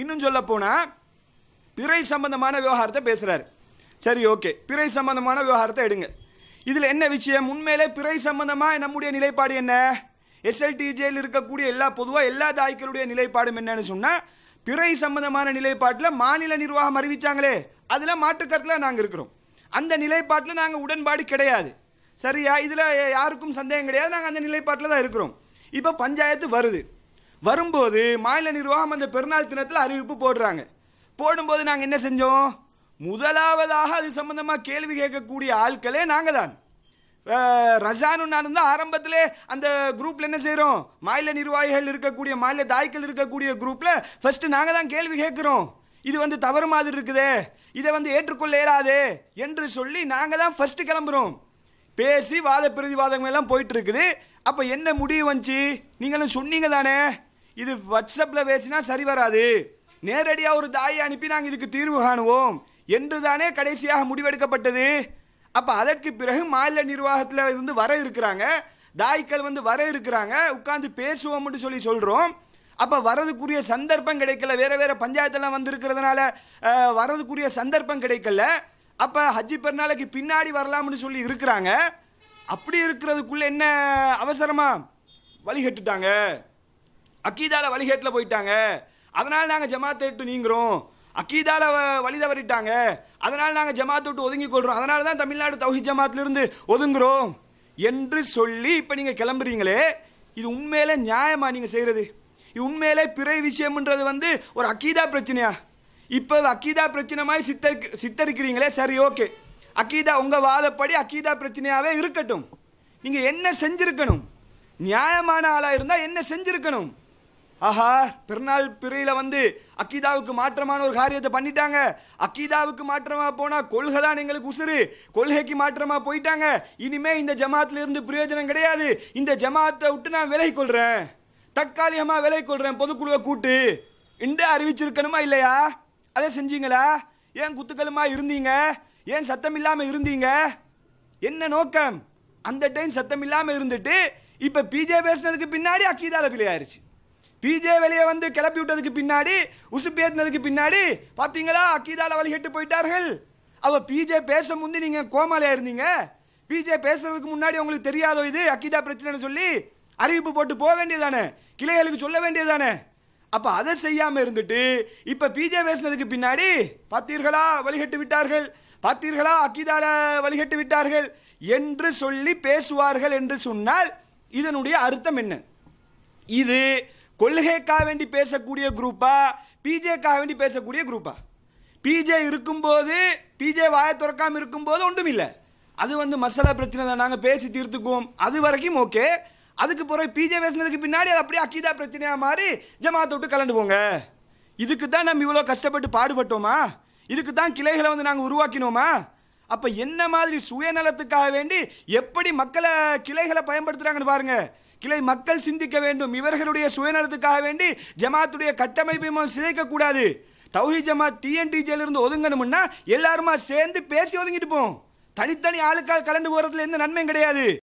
இன்னும் சொல்ல போனால் பிறை சம்பந்தமான விவகாரத்தை பேசுகிறார் சரி ஓகே பிறை சம்பந்தமான விவகாரத்தை எடுங்க இதில் என்ன விஷயம் உண்மையிலே பிறை சம்பந்தமாக நம்முடைய நிலைப்பாடு என்ன எஸ்எல்டிஜேயில் இருக்கக்கூடிய எல்லா பொதுவாக எல்லா தாய்க்களுடைய நிலைப்பாடும் என்னன்னு சொன்னால் பிறை சம்பந்தமான நிலைப்பாட்டில் மாநில நிர்வாகம் அறிவித்தாங்களே அதில் மாற்றுக்கருத்தில் நாங்கள் இருக்கிறோம் அந்த நிலைப்பாட்டில் நாங்கள் உடன்பாடு கிடையாது சரியா இதில் யாருக்கும் சந்தேகம் கிடையாது நாங்கள் அந்த நிலைப்பாட்டில் தான் இருக்கிறோம் இப்போ பஞ்சாயத்து வருது வரும்போது மாநில நிர்வாகம் அந்த பெருநாள் தினத்தில் அறிவிப்பு போடுறாங்க போடும்போது நாங்கள் என்ன செஞ்சோம் முதலாவதாக அது சம்பந்தமாக கேள்வி கேட்கக்கூடிய ஆட்களே நாங்கள் தான் ரசானு நான் தான் ஆரம்பத்தில் அந்த குரூப்பில் என்ன செய்கிறோம் மாநில நிர்வாகிகள் இருக்கக்கூடிய மாநில தாய்க்கள் இருக்கக்கூடிய குரூப்பில் ஃபஸ்ட்டு நாங்கள் தான் கேள்வி கேட்குறோம் இது வந்து தவறு மாதிரி இருக்குதே இதை வந்து ஏற்றுக்கொள்ள இயலாது என்று சொல்லி நாங்கள் தான் ஃபஸ்ட்டு கிளம்புறோம் பேசி வாத பிரதிவாதங்கள் எல்லாம் போயிட்டு இருக்குது அப்போ என்ன முடிவு வந்துச்சு நீங்களும் சொன்னீங்க தானே இது வாட்ஸ்அப்பில் பேசினா சரி வராது நேரடியாக ஒரு தாயை அனுப்பி நாங்கள் இதுக்கு தீர்வு காணுவோம் என்று தானே கடைசியாக முடிவெடுக்கப்பட்டது அப்போ அதற்கு பிறகு மாநில நிர்வாகத்தில் இருந்து வர இருக்கிறாங்க தாய்க்கள் வந்து வர இருக்கிறாங்க உட்காந்து பேசுவோம்னு சொல்லி சொல்கிறோம் அப்போ வரதுக்குரிய சந்தர்ப்பம் கிடைக்கல வேறு வேறு பஞ்சாயத்தெல்லாம் வந்திருக்கிறதுனால வரதுக்குரிய சந்தர்ப்பம் கிடைக்கல அப்போ ஹஜ்ஜி பெருநாளைக்கு பின்னாடி வரலாம்னு சொல்லி இருக்கிறாங்க அப்படி இருக்கிறதுக்குள்ளே என்ன அவசரமாக வழிகட்டுட்டாங்க அக்கீதாவில் வழிகேட்டில் போயிட்டாங்க அதனால் நாங்கள் ஜமாத்தை விட்டு நீங்குறோம் அக்கீதால வழி தவறிட்டாங்க அதனால் நாங்கள் ஜமாத்தை விட்டு ஒதுங்கி கொள்கிறோம் அதனால தான் தமிழ்நாடு தௌஹி ஜமாத்திலிருந்து ஒதுங்குறோம் என்று சொல்லி இப்போ நீங்கள் கிளம்புறீங்களே இது உண்மையிலே நியாயமாக நீங்கள் செய்கிறது இது உண்மையிலே பிறை விஷயம்ன்றது வந்து ஒரு அக்கீதா பிரச்சனையா இப்போ அது அக்கீதா பிரச்சனைமாய் சித்த சித்தரிக்கிறீங்களே சரி ஓகே அக்கீதா உங்கள் வாதப்படி அக்கீதா பிரச்சனையாகவே இருக்கட்டும் நீங்கள் என்ன செஞ்சுருக்கணும் நியாயமான ஆளாக இருந்தால் என்ன செஞ்சுருக்கணும் ஆஹா பிறநாள் பிறையில் வந்து அக்கீதாவுக்கு மாற்றமான ஒரு காரியத்தை பண்ணிட்டாங்க அக்கீதாவுக்கு மாற்றமாக போனால் கொள்கை தான் எங்களுக்கு உசுறு கொள்கைக்கு மாற்றமாக போயிட்டாங்க இனிமே இந்த ஜமாத்தில் இருந்து பிரயோஜனம் கிடையாது இந்த ஜமாத்தை விட்டு நான் விலை கொள்கிறேன் தற்காலிகமாக விலை கொள்கிறேன் பொதுக்குழுவை கூட்டு இன்று அறிவிச்சிருக்கணுமா இல்லையா அதை செஞ்சீங்களா ஏன் குத்துக்கலுமா இருந்தீங்க ஏன் சத்தம் இல்லாமல் இருந்தீங்க என்ன நோக்கம் அந்த டைம் சத்தம் இல்லாமல் இருந்துட்டு இப்போ பிஜே பேசினதுக்கு பின்னாடி அக்கீதாவில் பிள்ளையாயிருச்சு பிஜே வெளியே வந்து கிளப்பி விட்டதுக்கு பின்னாடி உசு ஏற்றினதுக்கு பின்னாடி பார்த்தீங்களா அக்கீதால வழிகட்டு போயிட்டார்கள் அவள் பிஜே பேச முந்தி நீங்கள் கோமாலையாக இருந்தீங்க பிஜே பேசுறதுக்கு முன்னாடி உங்களுக்கு தெரியாதோ இது அக்கீதா பிரச்சனைன்னு சொல்லி அறிவிப்பு போட்டு போக வேண்டியதானே கிளைகளுக்கு சொல்ல வேண்டியதானே அப்போ அதை செய்யாமல் இருந்துட்டு இப்போ பிஜே பேசினதுக்கு பின்னாடி பார்த்தீர்களா வழிகட்டு விட்டார்கள் பார்த்தீர்களா அக்கீதால வழிகட்டு விட்டார்கள் என்று சொல்லி பேசுவார்கள் என்று சொன்னால் இதனுடைய அர்த்தம் என்ன இது கொள்கைக்காக வேண்டி பேசக்கூடிய குரூப்பா பிஜேக்காக வேண்டி பேசக்கூடிய குரூப்பா பிஜே இருக்கும்போது பிஜே வாய திறக்காமல் இருக்கும்போது ஒன்றும் இல்லை அது வந்து மசாலா பிரச்சனை தான் நாங்கள் பேசி தீர்த்துக்குவோம் அது வரைக்கும் ஓகே அதுக்கு பிறகு பிஜே பேசினதுக்கு பின்னாடி அது அப்படியே அக்கீதா பிரச்சனையாக மாறி ஜமாத்தை விட்டு கலண்டு போங்க இதுக்கு தான் நம்ம இவ்வளோ கஷ்டப்பட்டு பாடுபட்டோமா இதுக்கு தான் கிளைகளை வந்து நாங்கள் உருவாக்கினோமா அப்போ என்ன மாதிரி சுயநலத்துக்காக வேண்டி எப்படி மக்களை கிளைகளை பயன்படுத்துகிறாங்கன்னு பாருங்கள் கிளை மக்கள் சிந்திக்க வேண்டும் இவர்களுடைய சுயநலத்துக்காக வேண்டி ஜமாத்துடைய கட்டமைப்பையும் சிதைக்கக்கூடாது தௌஹி ஜமாத் டிஎன்டிஜியிலிருந்து ஒதுங்கணும்னா எல்லாருமா சேர்ந்து பேசி ஒதுங்கிட்டு போம் தனித்தனி ஆளுக்கால் கலந்து போகிறதுல எந்த நன்மையும் கிடையாது